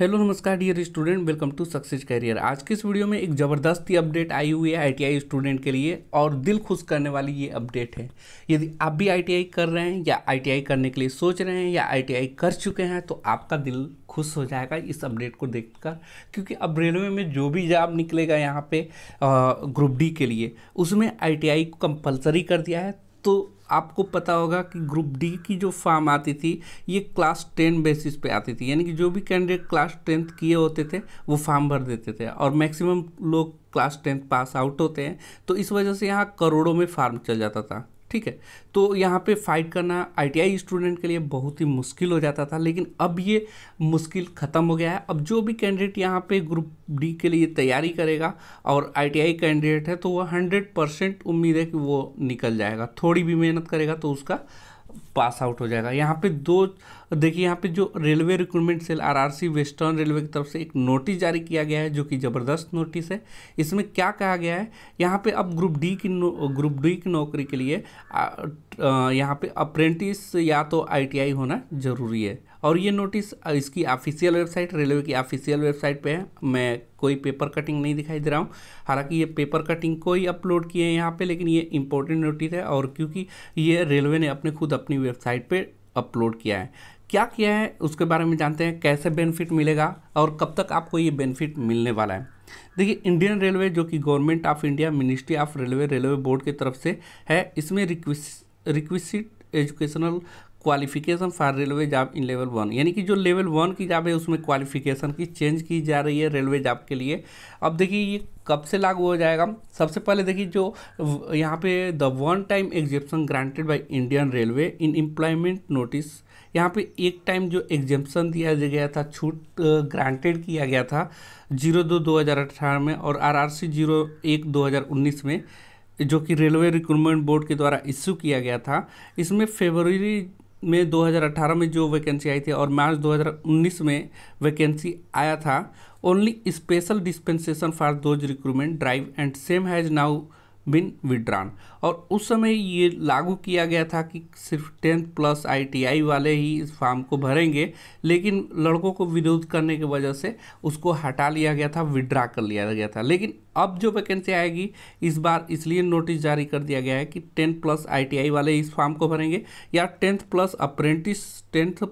hello नमस्कार dear student welcome to success career आज के इस वीडियो में एक ज़बरदस्ती अपडेट आई हुई है आईटीआई स्टूडेंट के लिए और दिल खुश करने वाली ये अपडेट है यदि आप भी आईटीआई कर रहे हैं या आईटीआई करने के लिए सोच रहे हैं या आईटीआई कर चुके हैं तो आपका दिल खुश हो जाएगा इस अपडेट को देख क्योंकि अब रेलवे में जो भी जॉब निकलेगा यहाँ पर ग्रुप डी के लिए उसमें आई कंपलसरी कर दिया है तो आपको पता होगा कि ग्रुप डी की जो फॉर्म आती थी ये क्लास टेन बेसिस पे आती थी यानी कि जो भी कैंडिडेट क्लास टेंथ किए होते थे वो फॉर्म भर देते थे और मैक्सिमम लोग क्लास टेंथ पास आउट होते हैं तो इस वजह से यहाँ करोड़ों में फार्म चल जाता था ठीक है तो यहाँ पे फाइट करना आईटीआई स्टूडेंट के लिए बहुत ही मुश्किल हो जाता था लेकिन अब ये मुश्किल ख़त्म हो गया है अब जो भी कैंडिडेट यहाँ पे ग्रुप डी के लिए तैयारी करेगा और आईटीआई कैंडिडेट है तो वह हंड्रेड परसेंट उम्मीद है कि वो निकल जाएगा थोड़ी भी मेहनत करेगा तो उसका पास आउट हो जाएगा यहाँ पे दो देखिए यहाँ पे जो railway recruitment cell RRC western railway की तरफ से एक नोटिस जारी किया गया है जो कि ज़बरदस्त नोटिस है इसमें क्या कहा गया है यहाँ पे अब ग्रुप डी की ग्रुप डी की नौकरी के लिए यहाँ पे अप्रेंटिस या तो आईटीआई होना ज़रूरी है और ये नोटिस इसकी ऑफिशियल वेबसाइट रेलवे की ऑफिशियल वेबसाइट पे है मैं कोई पेपर कटिंग नहीं दिखाई दे रहा हूँ हालांकि ये पेपर कटिंग को ही अपलोड किए हैं यहाँ पे लेकिन ये इंपॉर्टेंट नोटिस है और क्योंकि ये रेलवे ने अपने खुद अपनी वेबसाइट पर अपलोड किया है क्या किया है उसके बारे में जानते हैं कैसे बेनिफिट मिलेगा और कब तक आपको ये बेनिफिट मिलने वाला है देखिए इंडियन रेलवे जो कि government of India ministry of railway railway board की तरफ से है इसमें request requisite educational qualification for railway job in level one यानी कि जो लेवल वन की जॉब है उसमें क्वालिफिकेशन की चेंज की जा रही है रेलवे जॉब के लिए अब देखिए ये कब से लागू हो जाएगा सबसे पहले देखिए जो यहाँ पे the one time exemption granted by Indian railway in employment notice यहाँ पे एक टाइम जो एग्जेम्पन दिया गया था छूट ग्रांटेड किया गया था जीरो दो दो हज़ार अठारह में और आर आर सी जीरो एक दो हज़ार उन्नीस में जो कि रेलवे रिक्रूटमेंट बोर्ड के द्वारा इश्यू किया गया था इसमें फेबररी में 2018 में जो वैकेंसी आई थी और मार्च 2019 में वैकेंसी आया था only special dispensation for those recruitment drive and same has now been withdrawn और उस समय ये लागू किया गया था कि सिर्फ टेंथ प्लस आईटीआई वाले ही इस फॉर्म को भरेंगे लेकिन लड़कों को विरोध करने की वजह से उसको हटा लिया गया था विड्रा कर लिया गया था लेकिन अब जो वैकेंसी आएगी इस बार इसलिए नोटिस जारी कर दिया गया है कि टेंथ प्लस आईटीआई वाले इस फॉर्म को भरेंगे या tenth plus apprentice tenth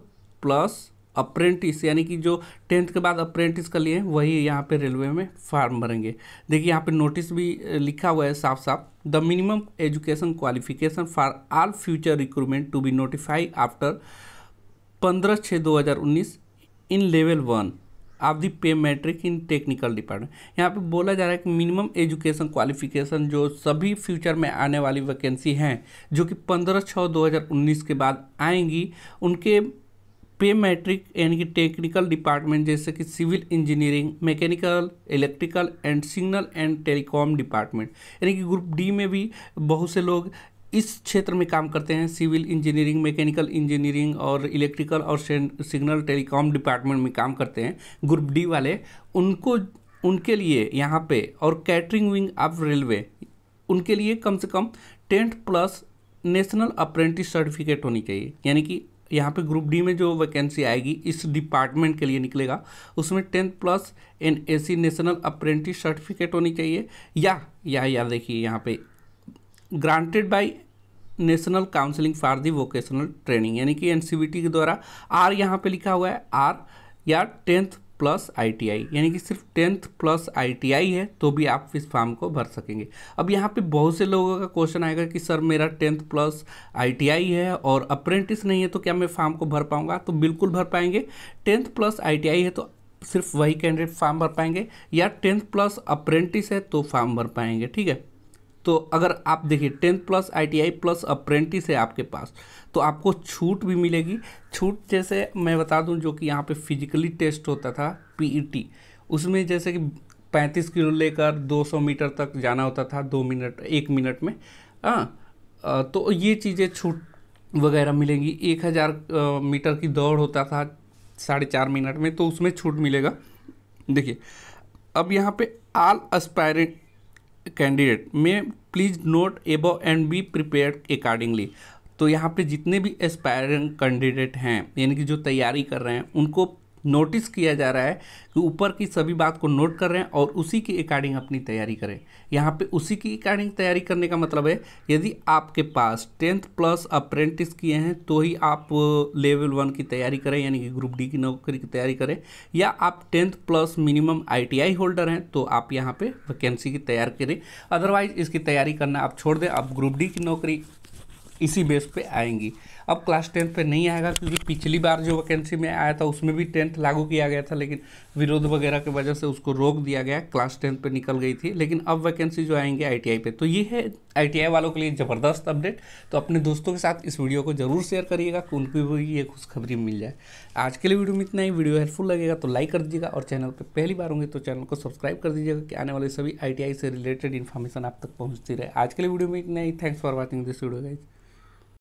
plus apprentice यानी कि जो टेंथ के बाद अप्रेंटिस कर लिए वही यहाँ पे रेलवे में फॉर्म भरेंगे देखिए यहाँ पे नोटिस भी लिखा हुआ है साफ साफ the minimum education qualification for all future recruitment to be notify after पंद्रह छः दो हज़ार उन्नीस in level one of the pay matric in technical department यहाँ पे बोला जा रहा है कि मिनिमम एजुकेशन क्वालिफिकेशन जो सभी फ्यूचर में आने वाली वैकेंसी हैं जो कि पंद्रह छः दो हज़ार उन्नीस के बाद आएंगी उनके पे मैट्रिक यानी कि टेक्निकल डिपार्टमेंट जैसे कि civil engineering mechanical electrical and signal and telecom department यानी कि ग्रुप डी में भी बहुत से लोग इस क्षेत्र में काम करते हैं सिविल इंजीनियरिंग मैकेनिकल इंजीनियरिंग और इलेक्ट्रिकल और सिग्नल टेलीकॉम डिपार्टमेंट में काम करते हैं ग्रुप डी वाले उनको उनके लिए यहाँ पे और कैटरिंग विंग ऑफ रेलवे उनके लिए कम से कम tenth plus national apprentice certificate होनी चाहिए यानी कि यहाँ पे ग्रुप डी में जो वैकेंसी आएगी इस डिपार्टमेंट के लिए निकलेगा उसमें tenth plus N A C national apprentice certificate होनी चाहिए या या या देखिए यहाँ पे granted by national counselling for the vocational training यानी कि एन के द्वारा आर यहाँ पे लिखा हुआ है आर या टेंथ प्लस आईटीआई यानी कि सिर्फ टेंथ प्लस आईटीआई है तो भी आप इस फॉर्म को भर सकेंगे अब यहाँ पे बहुत से लोगों का क्वेश्चन आएगा कि सर मेरा टेंथ प्लस आईटीआई है और अप्रेंटिस नहीं है तो क्या मैं फॉर्म को भर पाऊँगा तो बिल्कुल भर पाएंगे टेंथ प्लस आई है तो सिर्फ वही कैंडिडेट फॉर्म भर पाएंगे या टेंथ प्लस अप्रेंटिस है तो फॉर्म भर पाएंगे ठीक है तो अगर आप देखिए tenth plus ITI plus apprentice है आपके पास तो आपको छूट भी मिलेगी छूट जैसे मैं बता दूं जो कि यहाँ पे फिजिकली टेस्ट होता था पीईटी उसमें जैसे कि पैंतीस किलो लेकर 200 मीटर तक जाना होता था दो मिनट एक मिनट में आ, हाँ, तो ये चीज़ें छूट वगैरह मिलेंगी एक हज़ार मीटर की दौड़ होता था साढ़े चार मिनट में तो उसमें छूट मिलेगा देखिए अब यहाँ पे आल एस्पायरेंट कैंडिडेट में please note above and be prepare accordingly तो यहाँ पे जितने भी एस्पायरिंग कैंडिडेट हैं यानी कि जो तैयारी कर रहे हैं उनको नोटिस किया जा रहा है कि ऊपर की सभी बात को नोट कर रहे हैं और उसी के अकॉर्डिंग अपनी तैयारी करें यहाँ पे उसी की अकॉर्डिंग तैयारी करने का मतलब है यदि आपके पास टेंथ प्लस अप्रेंटिस किए हैं तो ही आप लेवल वन की तैयारी करें यानी कि ग्रुप डी की नौकरी की तैयारी करें या आप tenth plus minimum I holder हैं तो आप यहाँ पर वैकेंसी की तैयारी करें अदरवाइज इसकी तैयारी करना आप छोड़ दें आप ग्रुप डी की नौकरी इसी बेस पर आएंगी अब क्लास टेंथ पे नहीं आएगा क्योंकि पिछली बार जो वैकेंसी में आया था उसमें भी टेंथ लागू किया गया था लेकिन विरोध वगैरह की वजह से उसको रोक दिया गया क्लास टेंथ पे निकल गई थी लेकिन अब वैकेंसी जो आएंगे आई पे तो ये है आई वालों के लिए ज़बरदस्त अपडेट तो अपने दोस्तों के साथ इस वीडियो को जरूर शेयर करिएगा कि भी ये खुशखबरी मिल जाए आज के लिए वीडियो में इतना ही वीडियो हेल्पफुल लगेगा तो लाइक कर दीजिएगा और चैनल पर पहली बार होंगे तो चैनल को सब्सक्राइब कर दीजिएगा कि आने वाले सभी आई से रिलेटेड इन्फॉर्मेशन आप तक पहुँचती रहे आज के लिए वीडियो में इतना ही thanks for watching this video guys